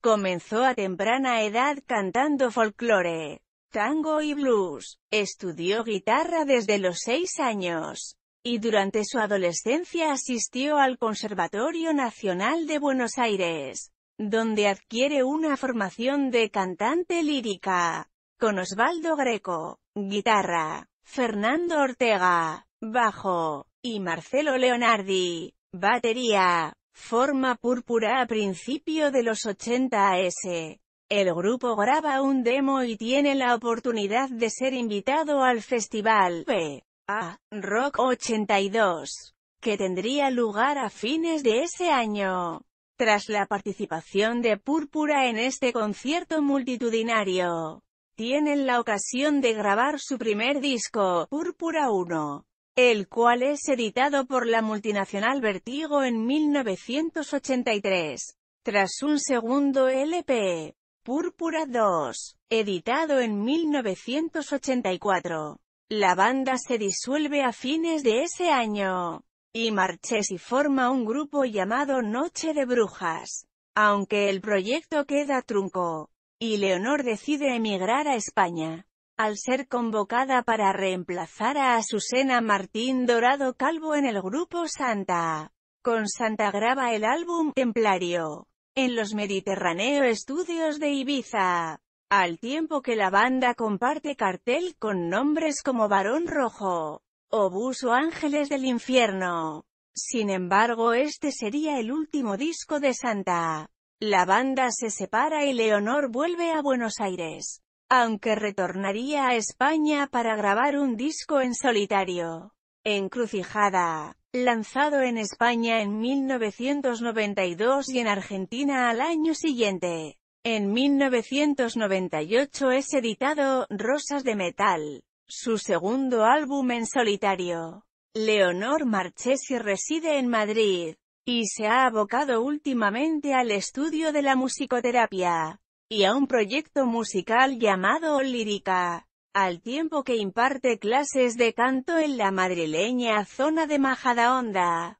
Comenzó a temprana edad cantando folclore, tango y blues. Estudió guitarra desde los seis años. Y durante su adolescencia asistió al Conservatorio Nacional de Buenos Aires, donde adquiere una formación de cantante lírica, con Osvaldo Greco, guitarra, Fernando Ortega, bajo, y Marcelo Leonardi, batería. Forma púrpura a principio de los 80 s El grupo graba un demo y tiene la oportunidad de ser invitado al festival B. Rock 82, que tendría lugar a fines de ese año. Tras la participación de Púrpura en este concierto multitudinario, tienen la ocasión de grabar su primer disco, Púrpura 1 el cual es editado por la multinacional Vertigo en 1983. Tras un segundo LP, Púrpura 2, editado en 1984. La banda se disuelve a fines de ese año, y Marchesi forma un grupo llamado Noche de Brujas. Aunque el proyecto queda trunco, y Leonor decide emigrar a España al ser convocada para reemplazar a Azucena Martín Dorado Calvo en el grupo Santa. Con Santa graba el álbum Templario, en los Mediterráneo Estudios de Ibiza, al tiempo que la banda comparte cartel con nombres como Barón Rojo, Obuso o Ángeles del Infierno. Sin embargo este sería el último disco de Santa. La banda se separa y Leonor vuelve a Buenos Aires aunque retornaría a España para grabar un disco en solitario. Encrucijada, lanzado en España en 1992 y en Argentina al año siguiente. En 1998 es editado Rosas de Metal, su segundo álbum en solitario. Leonor Marchesi reside en Madrid, y se ha abocado últimamente al estudio de la musicoterapia y a un proyecto musical llamado Lírica, al tiempo que imparte clases de canto en la madrileña zona de Majadahonda.